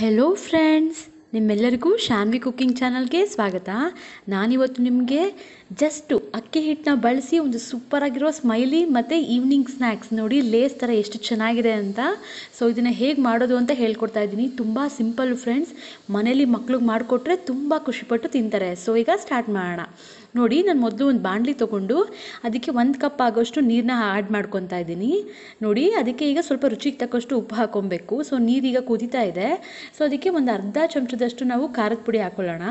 hello friends ನಿಮ್ಮೆಲ್ಲರಿಗೂ Shanvi cooking ಚಾನಲ್ಗೆ ಸ್ವಾಗತ ನಾನಿವತ್ತು ನಿಮಗೆ ಜಸ್ಟು ಅಕ್ಕಿ ಹಿಟ್ಟನ್ನ ಬಳಸಿ ಒಂದು ಆಗಿರೋ ಸ್ಮೈಲಿ ಮತ್ತು ಈವ್ನಿಂಗ್ ಸ್ನ್ಯಾಕ್ಸ್ ನೋಡಿ ಲೇಸ್ ಥರ ಎಷ್ಟು ಚೆನ್ನಾಗಿದೆ ಅಂತ ಸೊ ಇದನ್ನು ಹೇಗೆ ಮಾಡೋದು ಅಂತ ಹೇಳ್ಕೊಡ್ತಾ ಇದ್ದೀನಿ ತುಂಬ ಸಿಂಪಲ್ ಫ್ರೆಂಡ್ಸ್ ಮನೇಲಿ ಮಕ್ಳಿಗೆ ಮಾಡಿಕೊಟ್ರೆ ತುಂಬ ಖುಷಿಪಟ್ಟು ತಿಂತಾರೆ ಸೊ ಈಗ ಸ್ಟಾರ್ಟ್ ಮಾಡೋಣ ನೋಡಿ ನಾನು ಮೊದಲು ಒಂದು ಬಾಣಲಿ ತೊಗೊಂಡು ಅದಕ್ಕೆ ಒಂದು ಕಪ್ ಆಗೋಷ್ಟು ನೀರನ್ನ ಆ್ಯಡ್ ಮಾಡ್ಕೊತಾ ಇದ್ದೀನಿ ನೋಡಿ ಅದಕ್ಕೆ ಈಗ ಸ್ವಲ್ಪ ರುಚಿಗೆ ತಕ್ಕಷ್ಟು ಉಪ್ಪು ಹಾಕೊಬೇಕು ಸೊ ನೀರೀಗ ಕುದೀತಾ ಇದೆ ಸೊ ಅದಕ್ಕೆ ಒಂದು ಅರ್ಧ ಚಮಚ ಚಮಚದಷ್ಟು ನಾವು ಖಾರದ ಪುಡಿ ಹಾಕೊಳ್ಳೋಣ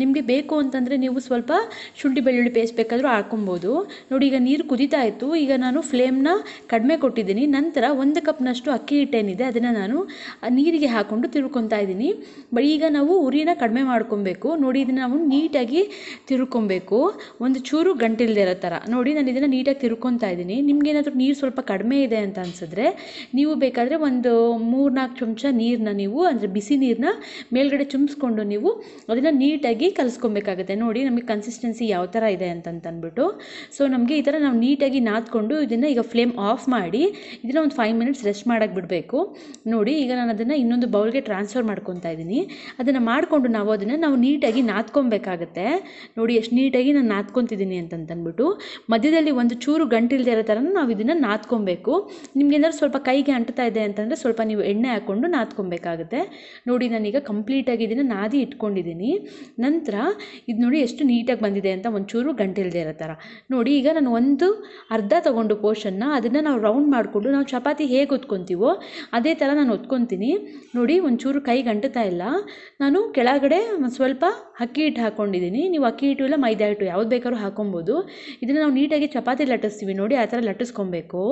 ನಿಮಗೆ ಬೇಕು ಅಂತಂದರೆ ನೀವು ಸ್ವಲ್ಪ ಶುಂಠಿ ಬೆಳ್ಳುಳ್ಳಿ ಪೇಸ್ಟ್ ಬೇಕಾದರೂ ಹಾಕೊಬೋದು ನೋಡಿ ಈಗ ನೀರು ಕುದೀತಾ ಇತ್ತು ಈಗ ನಾನು ಫ್ಲೇಮ್ನ ಕಡಿಮೆ ಕೊಟ್ಟಿದ್ದೀನಿ ನಂತರ ಒಂದು ಕಪ್ನಷ್ಟು ಅಕ್ಕಿ ಹಿಟ್ಟೇನಿದೆ ಅದನ್ನು ನಾನು ನೀರಿಗೆ ಹಾಕ್ಕೊಂಡು ತಿರ್ಕೊತಾ ಇದ್ದೀನಿ ಬಟ್ ಈಗ ನಾವು ಉರಿನ ಕಡಿಮೆ ಮಾಡ್ಕೊಬೇಕು ನೋಡಿ ಇದನ್ನು ನಾವು ನೀಟಾಗಿ ತಿರ್ಕೊಬೇಕು ಒಂದು ಚೂರು ಗಂಟಿಲ್ದೇ ಇರೋ ಥರ ನೋಡಿ ನಾನು ಇದನ್ನು ನೀಟಾಗಿ ತಿರ್ಕೊತಾ ಇದ್ದೀನಿ ಏನಾದರೂ ನೀರು ಸ್ವಲ್ಪ ಕಡಿಮೆ ಇದೆ ಅಂತ ಅನ್ಸಿದ್ರೆ ನೀವು ಬೇಕಾದರೆ ಒಂದು ಮೂರ್ನಾಲ್ಕು ಚಮಚ ನೀರನ್ನ ನೀವು ಅಂದರೆ ಬಿಸಿ ನೀರನ್ನ ಮೇಲ್ಗಡೆ ಚುಮ್ಸ್ಕೊಂಡು ನೀವು ಅದನ್ನು ನೀಟಾಗಿ ಕಲಿಸ್ಕೊಬೇಕಾಗುತ್ತೆ ನೋಡಿ ನಮಗೆ ಕನ್ಸಿಸ್ಟೆನ್ಸಿ ಯಾವ ಥರ ಇದೆ ಅಂತಂತಂದ್ಬಿಟ್ಟು ಸೊ ನಮಗೆ ಈ ಥರ ನಾವು ನೀಟಾಗಿ ನಾದ್ಕೊಂಡು ಇದನ್ನು ಈಗ ಫ್ಲೇಮ್ ಆಫ್ ಮಾಡಿ ಇದನ್ನು ಒಂದು ಫೈವ್ ಮಿನಿಟ್ಸ್ ರೆಸ್ಟ್ ಮಾಡೋಕೆ ಬಿಡಬೇಕು ನೋಡಿ ಈಗ ನಾನು ಅದನ್ನು ಇನ್ನೊಂದು ಬೌಲ್ಗೆ ಟ್ರಾನ್ಸ್ಫರ್ ಮಾಡ್ಕೊತಾ ಇದ್ದೀನಿ ಅದನ್ನು ಮಾಡಿಕೊಂಡು ನಾವು ಅದನ್ನು ನಾವು ನೀಟಾಗಿ ನಾದ್ಕೊಬೇಕಾಗತ್ತೆ ನೋಡಿ ಎಷ್ಟು ನೀಟಾಗಿ ನಾನು ನಾದ್ಕೊತಿದ್ದೀನಿ ಅಂತಂತಂದ್ಬಿಟ್ಟು ಮಧ್ಯದಲ್ಲಿ ಒಂದು ಚೂರು ಗಂಟಿಲ್ದೇ ಇರೋ ಥರ ನಾವು ಇದನ್ನು ನಾದ್ಕೊಬೇಕು ನಿಮ್ಗೆ ಏನಾದ್ರು ಸ್ವಲ್ಪ ಕೈಗೆ ಅಂಟ್ತಾ ಇದೆ ಅಂತಂದರೆ ಸ್ವಲ್ಪ ನೀವು ಎಣ್ಣೆ ಹಾಕ್ಕೊಂಡು ನಾದ್ಕೊಬೇಕಾಗುತ್ತೆ ನೋಡಿ ನಾನೀಗ ಕಂಪ್ಲೀಟಾಗಿ ನೀಟಾಗಿ ಇದನ್ನು ನಾದಿ ಇಟ್ಕೊಂಡಿದ್ದೀನಿ ನಂತರ ಇದು ನೋಡಿ ಎಷ್ಟು ನೀಟಾಗಿ ಬಂದಿದೆ ಅಂತ ಒಂಚೂರು ಗಂಟಿಲ್ದೇ ಇರೋ ಥರ ನೋಡಿ ಈಗ ನಾನು ಒಂದು ಅರ್ಧ ತೊಗೊಂಡು ಪೋರ್ಷನ್ನ ಅದನ್ನು ನಾವು ರೌಂಡ್ ಮಾಡಿಕೊಂಡು ನಾವು ಚಪಾತಿ ಹೇಗೆ ಹೊತ್ಕೊತೀವೋ ಅದೇ ಥರ ನಾನು ಹೊತ್ಕೊತೀನಿ ನೋಡಿ ಒಂಚೂರು ಕೈ ಗಂಟುತ್ತಾ ಇಲ್ಲ ನಾನು ಕೆಳಗಡೆ ಸ್ವಲ್ಪ ಅಕ್ಕಿ ಹಿಟ್ಟು ಹಾಕ್ಕೊಂಡಿದ್ದೀನಿ ನೀವು ಅಕ್ಕಿ ಹಿಟ್ಟು ಇಲ್ಲ ಮೈದಾ ಹಿಟ್ಟು ಯಾವ್ದು ಬೇಕಾದ್ರೂ ಹಾಕೊಬೋದು ಇದನ್ನು ನಾವು ನೀಟಾಗಿ ಚಪಾತಿ ಲಟ್ಟಿಸ್ತೀವಿ ನೋಡಿ ಆ ಥರ ಲಟ್ಟಿಸ್ಕೊಬೇಕು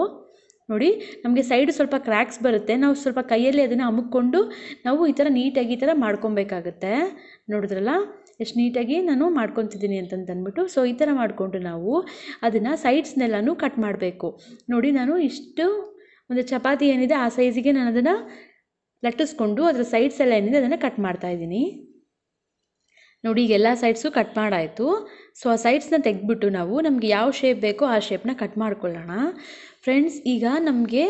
ನೋಡಿ ನಮಗೆ ಸೈಡ್ ಸ್ವಲ್ಪ ಕ್ರ್ಯಾಕ್ಸ್ ಬರುತ್ತೆ ನಾವು ಸ್ವಲ್ಪ ಕೈಯಲ್ಲಿ ಅದನ್ನು ಅಮುಕ್ಕೊಂಡು ನಾವು ಈ ಥರ ನೀಟಾಗಿ ಈ ಥರ ಮಾಡ್ಕೊಬೇಕಾಗತ್ತೆ ನೋಡಿದ್ರಲ್ಲ ಎಷ್ಟು ನೀಟಾಗಿ ನಾನು ಮಾಡ್ಕೊತಿದ್ದೀನಿ ಅಂತಂತಂದ್ಬಿಟ್ಟು ಸೊ ಈ ಥರ ಮಾಡಿಕೊಂಡು ನಾವು ಅದನ್ನು ಸೈಡ್ಸ್ನೆಲ್ಲನೂ ಕಟ್ ಮಾಡಬೇಕು ನೋಡಿ ನಾನು ಇಷ್ಟು ಒಂದು ಚಪಾತಿ ಏನಿದೆ ಆ ಸೈಜಿಗೆ ನಾನು ಅದನ್ನು ಲಟ್ಟಿಸ್ಕೊಂಡು ಅದರ ಸೈಡ್ಸ್ ಎಲ್ಲ ಏನಿದೆ ಅದನ್ನು ಕಟ್ ಮಾಡ್ತಾ ನೋಡಿ ಈಗ ಎಲ್ಲ ಸೈಡ್ಸು ಕಟ್ ಮಾಡಾಯಿತು ಸೊ ಆ ಸೈಡ್ಸ್ನ ತೆಗೆದ್ಬಿಟ್ಟು ನಾವು ನಮಗೆ ಯಾವ ಶೇಪ್ ಬೇಕೋ ಆ ಶೇಪ್ನ ಕಟ್ ಮಾಡ್ಕೊಳ್ಳೋಣ ಫ್ರೆಂಡ್ಸ್ ಈಗ ನಮಗೆ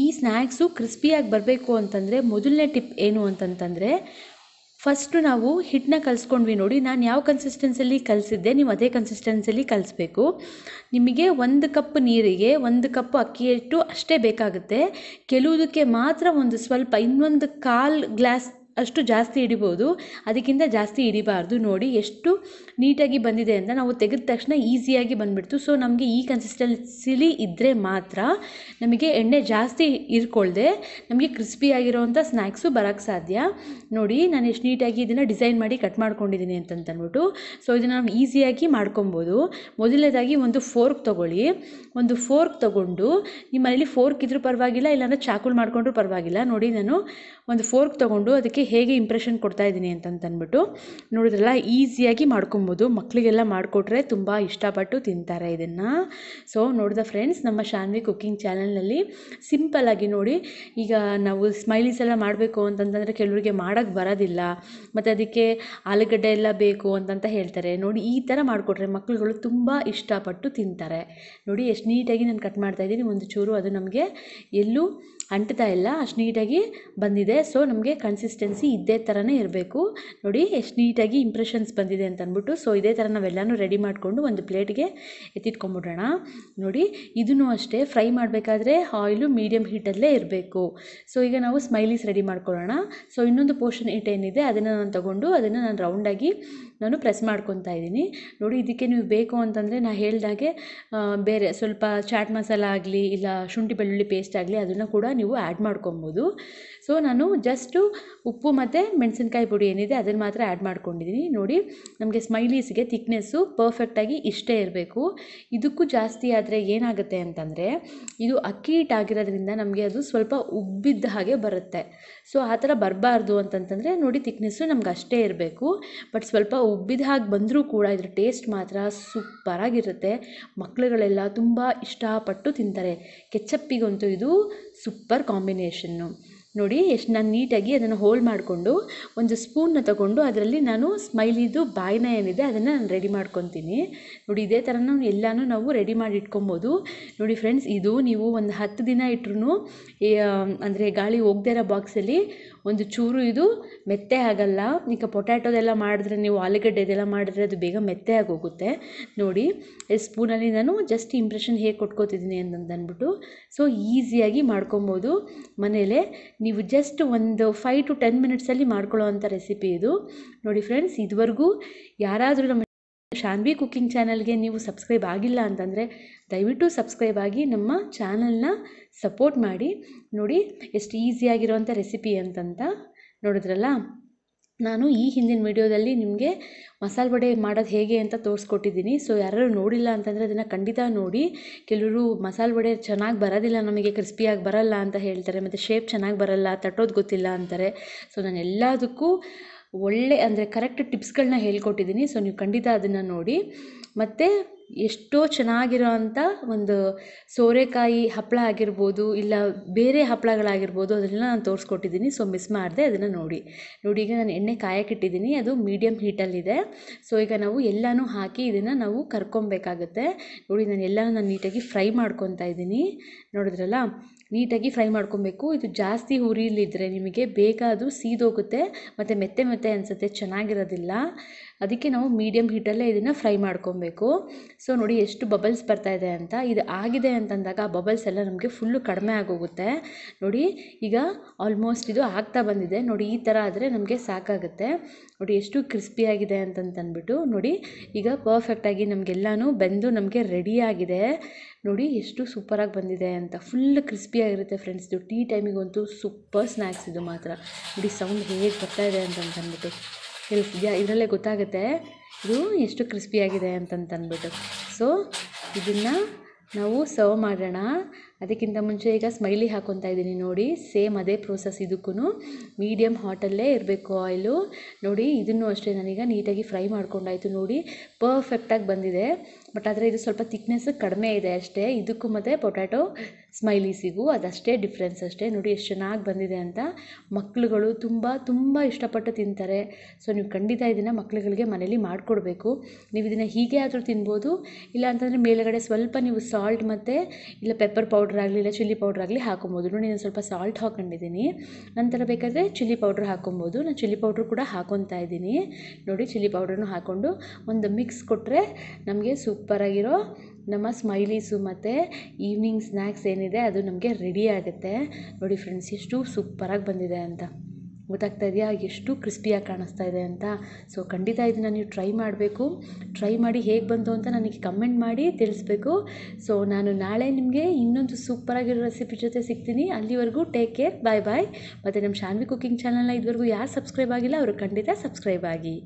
ಈ ಸ್ನ್ಯಾಕ್ಸು ಕ್ರಿಸ್ಪಿಯಾಗಿ ಬರಬೇಕು ಅಂತಂದರೆ ಮೊದಲನೇ ಟಿಪ್ ಏನು ಅಂತಂತಂದರೆ ಫಸ್ಟು ನಾವು ಹಿಟ್ಟನ್ನ ಕಲಿಸ್ಕೊಂಡ್ವಿ ನೋಡಿ ನಾನು ಯಾವ ಕನ್ಸಿಸ್ಟೆನ್ಸಲ್ಲಿ ಕಲಿಸಿದ್ದೆ ನೀವು ಅದೇ ಕನ್ಸಿಸ್ಟೆನ್ಸಲ್ಲಿ ಕಲಿಸ್ಬೇಕು ನಿಮಗೆ ಒಂದು ಕಪ್ ನೀರಿಗೆ ಒಂದು ಕಪ್ ಅಕ್ಕಿ ಹಿಟ್ಟು ಅಷ್ಟೇ ಬೇಕಾಗುತ್ತೆ ಕೆಲವುದಕ್ಕೆ ಮಾತ್ರ ಒಂದು ಸ್ವಲ್ಪ ಇನ್ನೊಂದು ಕಾಲು ಗ್ಲಾಸ್ ಅಷ್ಟು ಜಾಸ್ತಿ ಹಿಡಿಬೋದು ಅದಕ್ಕಿಂತ ಜಾಸ್ತಿ ಹಿಡಿಬಾರ್ದು ನೋಡಿ ಎಷ್ಟು ನೀಟಾಗಿ ಬಂದಿದೆ ಅಂತ ನಾವು ತೆಗೆದ ತಕ್ಷಣ ಈಸಿಯಾಗಿ ಬಂದುಬಿಡ್ತು ಸೊ ನಮಗೆ ಈ ಕನ್ಸಿಸ್ಟೆನ್ಸಿಲಿ ಇದ್ದರೆ ಮಾತ್ರ ನಮಗೆ ಎಣ್ಣೆ ಜಾಸ್ತಿ ಇರ್ಕೊಳ್ಳದೆ ನಮಗೆ ಕ್ರಿಸ್ಪಿಯಾಗಿರೋವಂಥ ಸ್ನ್ಯಾಕ್ಸು ಬರೋಕ್ಕೆ ಸಾಧ್ಯ ನೋಡಿ ನಾನು ಎಷ್ಟು ನೀಟಾಗಿ ಇದನ್ನು ಡಿಸೈನ್ ಮಾಡಿ ಕಟ್ ಮಾಡ್ಕೊಂಡಿದ್ದೀನಿ ಅಂತಂದ್ಬಿಟ್ಟು ಸೊ ಇದನ್ನು ನಾವು ಈಸಿಯಾಗಿ ಮಾಡ್ಕೊಬೋದು ಮೊದಲನೇದಾಗಿ ಒಂದು ಫೋರ್ಕ್ ತೊಗೊಳ್ಳಿ ಒಂದು ಫೋರ್ಕ್ ತೊಗೊಂಡು ನಿಮ್ಮಲ್ಲಿ ಫೋರ್ಕ್ ಇದ್ರೂ ಪರವಾಗಿಲ್ಲ ಇಲ್ಲಾಂದರೆ ಚಾಕುಲ್ ಮಾಡಿಕೊಂಡ್ರೂ ಪರವಾಗಿಲ್ಲ ನೋಡಿ ನಾನು ಒಂದು ಫೋರ್ಕ್ ತೊಗೊಂಡು ಅದಕ್ಕೆ ಮಕ್ಕಳಿಗೆ ಹೇಗೆ ಇಂಪ್ರೆಷನ್ ಕೊಡ್ತಾ ಇದ್ದೀನಿ ಅಂದ್ಬಿಟ್ಟು ನೋಡಿದ್ರಲ್ಲ ಈಸಿಯಾಗಿ ಮಾಡ್ಕೊಬೋದು ಮಕ್ಕಳಿಗೆಲ್ಲ ಮಾಡಿಕೊಟ್ರೆ ತುಂಬ ಇಷ್ಟಪಟ್ಟು ತಿಂತಾರೆ ಇದನ್ನು ಸೊ ನೋಡಿದ ಫ್ರೆಂಡ್ಸ್ ನಮ್ಮ ಶಾನ್ವಿ ಕುಕ್ಕಿಂಗ್ ಚಾನಲ್ನಲ್ಲಿ ಸಿಂಪಲ್ಲಾಗಿ ನೋಡಿ ಈಗ ನಾವು ಸ್ಮೈಲೀಸ್ ಎಲ್ಲ ಮಾಡಬೇಕು ಅಂತಂತಂದರೆ ಕೆಲವರಿಗೆ ಮಾಡೋಕ್ಕೆ ಬರೋದಿಲ್ಲ ಮತ್ತು ಅದಕ್ಕೆ ಆಲೂಗಡ್ಡೆ ಎಲ್ಲ ಬೇಕು ಅಂತಂತ ಹೇಳ್ತಾರೆ ನೋಡಿ ಈ ಥರ ಮಾಡಿಕೊಟ್ರೆ ಮಕ್ಕಳುಗಳು ತುಂಬ ಇಷ್ಟಪಟ್ಟು ತಿಂತಾರೆ ನೋಡಿ ಎಷ್ಟು ನೀಟಾಗಿ ನಾನು ಕಟ್ ಮಾಡ್ತಾಯಿದ್ದೀನಿ ಒಂದು ಚೂರು ಅದು ನಮಗೆ ಎಲ್ಲೂ ಅಂಟ್ತಾ ಇಲ್ಲ ಅಷ್ಟು ನೀಟಾಗಿ ಬಂದಿದೆ ಸೊ ನಮಗೆ ಕನ್ಸಿಸ್ಟೆನ್ಸಿ ಇದೇ ಥರನೇ ಇರಬೇಕು ನೋಡಿ ಎಷ್ಟು ನೀಟಾಗಿ ಇಂಪ್ರೆಷನ್ಸ್ ಬಂದಿದೆ ಅಂತ ಅಂದ್ಬಿಟ್ಟು ಸೊ ಇದೇ ಥರ ನಾವೆಲ್ಲನೂ ರೆಡಿ ಮಾಡಿಕೊಂಡು ಒಂದು ಪ್ಲೇಟ್ಗೆ ಎತ್ತಿಟ್ಕೊಂಬಿಡೋಣ ನೋಡಿ ಇದನ್ನು ಅಷ್ಟೇ ಫ್ರೈ ಮಾಡಬೇಕಾದ್ರೆ ಆಯಿಲು ಮೀಡಿಯಮ್ ಹೀಟಲ್ಲೇ ಇರಬೇಕು ಸೊ ಈಗ ನಾವು ಸ್ಮೈಲೀಸ್ ರೆಡಿ ಮಾಡ್ಕೊಳ್ಳೋಣ ಸೊ ಇನ್ನೊಂದು ಪೋರ್ಷನ್ ಹೀಟ್ ಏನಿದೆ ಅದನ್ನು ನಾನು ತೊಗೊಂಡು ಅದನ್ನು ನಾನು ರೌಂಡಾಗಿ ನಾನು ಪ್ರೆಸ್ ಮಾಡ್ಕೊತಾ ಇದ್ದೀನಿ ನೋಡಿ ಇದಕ್ಕೆ ನೀವು ಬೇಕು ಅಂತಂದರೆ ನಾನು ಹೇಳಿದಾಗೆ ಬೇರೆ ಸ್ವಲ್ಪ ಚಾಟ್ ಮಸಾಲ ಆಗಲಿ ಇಲ್ಲ ಶುಂಠಿ ಬೆಳ್ಳುಳ್ಳಿ ಪೇಸ್ಟ್ ಆಗಲಿ ಅದನ್ನು ಕೂಡ ನೀವು ಆ್ಯಡ್ ಮಾಡ್ಕೊಬೋದು ಸೊ ನಾನು ಜಸ್ಟು ಉಪ್ಪು ಮತ್ತು ಮೆಣಸಿನ್ಕಾಯಿ ಪುಡಿ ಏನಿದೆ ಅದನ್ನು ಮಾತ್ರ ಆ್ಯಡ್ ಮಾಡ್ಕೊಂಡಿದ್ದೀನಿ ನೋಡಿ ನಮಗೆ ಸ್ಮೈಲೀಸ್ಗೆ ತಿಕ್ನೆಸ್ಸು ಪರ್ಫೆಕ್ಟಾಗಿ ಇಷ್ಟೇ ಇರಬೇಕು ಇದಕ್ಕೂ ಜಾಸ್ತಿ ಆದರೆ ಏನಾಗುತ್ತೆ ಅಂತಂದರೆ ಇದು ಅಕ್ಕಿ ಹಿಟ್ಟಾಗಿರೋದ್ರಿಂದ ನಮಗೆ ಅದು ಸ್ವಲ್ಪ ಉಬ್ಬಿದ್ದ ಹಾಗೆ ಬರುತ್ತೆ ಸೊ ಆ ಥರ ಬರಬಾರ್ದು ಅಂತಂತಂದರೆ ನೋಡಿ ತಿಕ್ನೆಸ್ಸು ನಮ್ಗೆ ಅಷ್ಟೇ ಇರಬೇಕು ಬಟ್ ಸ್ವಲ್ಪ ಉಬ್ಬಿದ ಹಾಗೆ ಬಂದರೂ ಕೂಡ ಇದ್ರ ಟೇಸ್ಟ್ ಮಾತ್ರ ಸೂಪರಾಗಿರುತ್ತೆ ಮಕ್ಳುಗಳೆಲ್ಲ ತುಂಬ ಇಷ್ಟಪಟ್ಟು ತಿಂತಾರೆ ಕೆಚ್ಚಪ್ಪಿಗಂತೂ ಇದು ಸೂಪರ್ ಕಾಂಬಿನೇಷನ್ನು ನೋಡಿ ಎಷ್ಟು ನಾನು ನೀಟಾಗಿ ಅದನ್ನು ಹೋಲ್ಡ್ ಮಾಡಿಕೊಂಡು ಒಂದು ಸ್ಪೂನ್ನ ತಗೊಂಡು ಅದರಲ್ಲಿ ನಾನು ಸ್ಮೈಲಿದು ಬಾಯಿನ ಏನಿದೆ ಅದನ್ನು ನಾನು ರೆಡಿ ಮಾಡ್ಕೊತೀನಿ ನೋಡಿ ಇದೇ ಥರನೂ ಎಲ್ಲನೂ ನಾವು ರೆಡಿ ಮಾಡಿ ಇಟ್ಕೊಬೋದು ನೋಡಿ ಫ್ರೆಂಡ್ಸ್ ಇದು ನೀವು ಒಂದು ಹತ್ತು ದಿನ ಇಟ್ರೂ ಅಂದರೆ ಗಾಳಿ ಹೋಗದೇ ಇರೋ ಬಾಕ್ಸಲ್ಲಿ ಒಂದು ಚೂರು ಇದು ಮೆತ್ತೆ ಆಗಲ್ಲ ಈಗ ಪೊಟ್ಯಾಟೋದೆಲ್ಲ ಮಾಡಿದ್ರೆ ನೀವು ಆಲೂಗಡ್ಡೆದೆಲ್ಲ ಮಾಡಿದ್ರೆ ಅದು ಬೇಗ ಮೆತ್ತೆ ಆಗೋಗುತ್ತೆ ನೋಡಿ ಸ್ಪೂನಲ್ಲಿ ನಾನು ಜಸ್ಟ್ ಇಂಪ್ರೆಷನ್ ಹೇಗೆ ಕೊಟ್ಕೋತಿದ್ದೀನಿ ಅಂತಂದು ಸೊ ಈಸಿಯಾಗಿ ಮಾಡ್ಕೊಬೋದು ಮನೇಲೆ ನೀವು ಜಸ್ಟ್ ಒಂದು ಫೈವ್ ಟು ಟೆನ್ ಮಿನಿಟ್ಸಲ್ಲಿ ಮಾಡ್ಕೊಳ್ಳೋ ರೆಸಿಪಿ ಇದು ನೋಡಿ ಫ್ರೆಂಡ್ಸ್ ಇದುವರೆಗೂ ಯಾರಾದರೂ ನಮ್ಮ ಶಾನ್ವಿ ಕುಕ್ಕಿಂಗ್ ಚಾನಲ್ಗೆ ನೀವು ಸಬ್ಸ್ಕ್ರೈಬ್ ಆಗಿಲ್ಲ ಅಂತಂದರೆ ದಯವಿಟ್ಟು ಸಬ್ಸ್ಕ್ರೈಬ್ ಆಗಿ ನಮ್ಮ ಚಾನಲ್ನ ಸಪೋರ್ಟ್ ಮಾಡಿ ನೋಡಿ ಎಷ್ಟು ಈಸಿಯಾಗಿರೋವಂಥ ರೆಸಿಪಿ ಅಂತಂತ ನೋಡಿದ್ರಲ್ಲ ನಾನು ಈ ಹಿಂದಿನ ವಿಡಿಯೋದಲ್ಲಿ ನಿಮಗೆ ಮಸಾಲೆ ವಡೆ ಮಾಡೋದು ಹೇಗೆ ಅಂತ ತೋರಿಸ್ಕೊಟ್ಟಿದ್ದೀನಿ ಸೊ ಯಾರು ನೋಡಿಲ್ಲ ಅಂತಂದರೆ ಅದನ್ನು ಖಂಡಿತ ನೋಡಿ ಕೆಲವರು ಮಸಾಲೆ ವಡೆ ಚೆನ್ನಾಗಿ ಬರೋದಿಲ್ಲ ನಮಗೆ ಕ್ರಿಸ್ಪಿಯಾಗಿ ಬರಲ್ಲ ಅಂತ ಹೇಳ್ತಾರೆ ಮತ್ತು ಶೇಪ್ ಚೆನ್ನಾಗಿ ಬರಲ್ಲ ತಟ್ಟೋದು ಗೊತ್ತಿಲ್ಲ ಅಂತಾರೆ ಸೊ ನಾನು ಎಲ್ಲದಕ್ಕೂ ಒಳ್ಳೆ ಅಂದರೆ ಕರೆಕ್ಟ್ ಟಿಪ್ಸ್ಗಳನ್ನ ಹೇಳ್ಕೊಟ್ಟಿದ್ದೀನಿ ಸೊ ನೀವು ಖಂಡಿತ ಅದನ್ನು ನೋಡಿ ಮತ್ತು ಎಷ್ಟೋ ಚೆನ್ನಾಗಿರೋ ಅಂಥ ಒಂದು ಸೋರೆಕಾಯಿ ಹಪ್ಪಳ ಆಗಿರ್ಬೋದು ಇಲ್ಲ ಬೇರೆ ಹಪ್ಪಳಗಳಾಗಿರ್ಬೋದು ಅದನ್ನೆಲ್ಲ ನಾನು ತೋರಿಸ್ಕೊಟ್ಟಿದ್ದೀನಿ ಸೊ ಮಿಸ್ ಮಾಡಿದೆ ಅದನ್ನು ನೋಡಿ ನೋಡಿ ಈಗ ನಾನು ಎಣ್ಣೆ ಇಟ್ಟಿದ್ದೀನಿ ಅದು ಮೀಡಿಯಮ್ ಹೀಟಲ್ಲಿದೆ ಸೊ ಈಗ ನಾವು ಎಲ್ಲನೂ ಹಾಕಿ ಇದನ್ನು ನಾವು ಕರ್ಕೊಬೇಕಾಗುತ್ತೆ ನೋಡಿ ನಾನು ಎಲ್ಲನೂ ನಾನು ನೀಟಾಗಿ ಫ್ರೈ ಮಾಡ್ಕೊತಾ ಇದ್ದೀನಿ ನೋಡಿದ್ರಲ್ಲ ನೀಟಾಗಿ ಫ್ರೈ ಮಾಡ್ಕೊಬೇಕು ಇದು ಜಾಸ್ತಿ ಹುರಿಲಿದ್ರೆ ನಿಮಗೆ ಬೇಗ ಅದು ಸೀದೋಗುತ್ತೆ ಮತ್ತು ಮೆತ್ತೆ ಮೆತ್ತೆ ಅನಿಸುತ್ತೆ ಚೆನ್ನಾಗಿರೋದಿಲ್ಲ ಅದಕ್ಕೆ ನಾವು ಮೀಡಿಯಮ್ ಹೀಟಲ್ಲೇ ಇದನ್ನು ಫ್ರೈ ಮಾಡ್ಕೊಬೇಕು ಸೊ ನೋಡಿ ಎಷ್ಟು ಬಬಲ್ಸ್ ಬರ್ತಾ ಇದೆ ಅಂತ ಇದು ಆಗಿದೆ ಅಂತಂದಾಗ ಆ ಬಬಲ್ಸ್ ಎಲ್ಲ ನಮಗೆ ಫುಲ್ಲು ಕಡಿಮೆ ಆಗೋಗುತ್ತೆ ನೋಡಿ ಈಗ ಆಲ್ಮೋಸ್ಟ್ ಇದು ಆಗ್ತಾ ಬಂದಿದೆ ನೋಡಿ ಈ ಥರ ಆದರೆ ನಮಗೆ ಸಾಕಾಗುತ್ತೆ ನೋಡಿ ಎಷ್ಟು ಕ್ರಿಸ್ಪಿಯಾಗಿದೆ ಅಂತಂತಂದ್ಬಿಟ್ಟು ನೋಡಿ ಈಗ ಪರ್ಫೆಕ್ಟಾಗಿ ನಮಗೆಲ್ಲನೂ ಬೆಂದು ನಮಗೆ ರೆಡಿಯಾಗಿದೆ ನೋಡಿ ಎಷ್ಟು ಸೂಪರಾಗಿ ಬಂದಿದೆ ಅಂತ ಫುಲ್ ಕ್ರಿಸ್ಪಿಯಾಗಿರುತ್ತೆ ಫ್ರೆಂಡ್ಸ್ ಇದು ಟೀ ಟೈಮಿಗಂತೂ ಸೂಪರ್ ಸ್ನ್ಯಾಕ್ಸ್ ಇದು ಮಾತ್ರ ನೋಡಿ ಸೌಂಡ್ ಹೇಗೆ ಬರ್ತಾ ಇದೆ ಅಂತಂತಂದ್ಬಿಟ್ಟು ಹೇಳ್ತಿದ್ಯಾ ಇದರಲ್ಲೇ ಗೊತ್ತಾಗುತ್ತೆ ಇದು ಎಷ್ಟು ಕ್ರಿಸ್ಪಿಯಾಗಿದೆ ಅಂತಂತಂದ್ಬಿಟ್ಟು ಸೊ ಇದನ್ನು ನಾವು ಸರ್ವ್ ಮಾಡೋಣ ಅದಕ್ಕಿಂತ ಮುಂಚೆ ಈಗ ಸ್ಮೈಲಿ ಹಾಕೊತಾ ಇದ್ದೀನಿ ನೋಡಿ ಸೇಮ್ ಅದೇ ಪ್ರೋಸೆಸ್ ಇದಕ್ಕೂ ಮೀಡಿಯಮ್ ಹಾಟಲ್ಲೇ ಇರಬೇಕು ಆಯಿಲು ನೋಡಿ ಇದನ್ನು ಅಷ್ಟೇ ನಾನೀಗ ನೀಟಾಗಿ ಫ್ರೈ ಮಾಡ್ಕೊಂಡಾಯಿತು ನೋಡಿ ಪರ್ಫೆಕ್ಟಾಗಿ ಬಂದಿದೆ ಬಟ್ ಆದರೆ ಇದು ಸ್ವಲ್ಪ ತಿಕ್ನೆಸ್ ಕಡಿಮೆ ಇದೆ ಅಷ್ಟೇ ಇದಕ್ಕೂ ಮತ್ತು ಪೊಟ್ಯಾಟೊ ಸ್ಮೈಲೀಸಿಗೂ ಅದಷ್ಟೇ ಡಿಫ್ರೆನ್ಸ್ ಅಷ್ಟೇ ನೋಡಿ ಎಷ್ಟು ಚೆನ್ನಾಗಿ ಬಂದಿದೆ ಅಂತ ಮಕ್ಕಳುಗಳು ತುಂಬ ತುಂಬ ಇಷ್ಟಪಟ್ಟು ತಿಂತಾರೆ ಸೊ ನೀವು ಖಂಡಿತ ಇದನ್ನು ಮಕ್ಕಳುಗಳಿಗೆ ಮನೇಲಿ ಮಾಡಿಕೊಡ್ಬೇಕು ನೀವು ಇದನ್ನು ಹೀಗೆ ಆದರೂ ತಿನ್ಬೋದು ಇಲ್ಲ ಅಂತಂದರೆ ಮೇಲುಗಡೆ ಸ್ವಲ್ಪ ನೀವು ಸಾಲ್ಟ್ ಮತ್ತು ಇಲ್ಲ ಪೆಪ್ಪರ್ ಪೌಡರ್ ಪೌಡ್ರ್ ಆಗಲಿ ಇಲ್ಲ ಚಿಲ್ಲಿ ಪೌಡ್ರ್ ಆಗಲಿ ಹಾಕೊಬೋದು ನೋಡಿ ನಾನು ಸ್ವಲ್ಪ ಸಾಲ್ಟ್ ಹಾಕೊಂಡಿದ್ದೀನಿ ನಂತರ ಬೇಕಾದರೆ ಚಿಲ್ಲಿ ಪೌಡ್ರ್ ಹಾಕೊಬೋದು ನಾನು ಚಿಲ್ಲಿ ಪೌಡ್ರ್ ಕೂಡ ಹಾಕೊತಾ ಇದ್ದೀನಿ ನೋಡಿ ಚಿಲ್ಲಿ ಪೌಡ್ರನ್ನು ಹಾಕ್ಕೊಂಡು ಒಂದು ಮಿಕ್ಸ್ ಕೊಟ್ಟರೆ ನಮಗೆ ಸೂಪರಾಗಿರೋ ನಮ್ಮ ಸ್ಮೈಲೀಸು ಮತ್ತು ಈವ್ನಿಂಗ್ ಸ್ನ್ಯಾಕ್ಸ್ ಏನಿದೆ ಅದು ನಮಗೆ ರೆಡಿ ಆಗುತ್ತೆ ನೋಡಿ ಫ್ರೆಂಡ್ಸ್ ಎಷ್ಟು ಸೂಪರಾಗಿ ಬಂದಿದೆ ಅಂತ ಗೊತ್ತಾಗ್ತಾ ಇದೆಯಾ ಎಷ್ಟು ಕ್ರಿಸ್ಪಿಯಾಗಿ ಕಾಣಿಸ್ತಾ ಇದೆ ಅಂತ ಸೊ ಖಂಡಿತ ಇದನ್ನು ನೀವು ಟ್ರೈ ಮಾಡಬೇಕು ಟ್ರೈ ಮಾಡಿ ಹೇಗೆ ಬಂತು ಅಂತ ನನಗೆ ಕಮೆಂಟ್ ಮಾಡಿ ತಿಳಿಸ್ಬೇಕು ಸೊ ನಾನು ನಾಳೆ ನಿಮಗೆ ಇನ್ನೊಂದು ಸೂಪರಾಗಿರೋ ರೆಸಿಪಿ ಜೊತೆ ಸಿಗ್ತೀನಿ ಅಲ್ಲಿವರೆಗೂ ಟೇಕ್ ಕೇರ್ ಬಾಯ್ ಬಾಯ್ ಮತ್ತು ನಮ್ಮ ಶಾನ್ವಿ ಕುಕ್ಕಿಂಗ್ ಚಾನಲ್ನ ಇದುವರೆಗೂ ಯಾರು ಸಬ್ಸ್ಕ್ರೈಬ್ ಆಗಿಲ್ಲ ಅವರು ಖಂಡಿತ ಸಬ್ಸ್ಕ್ರೈಬ್ ಆಗಿ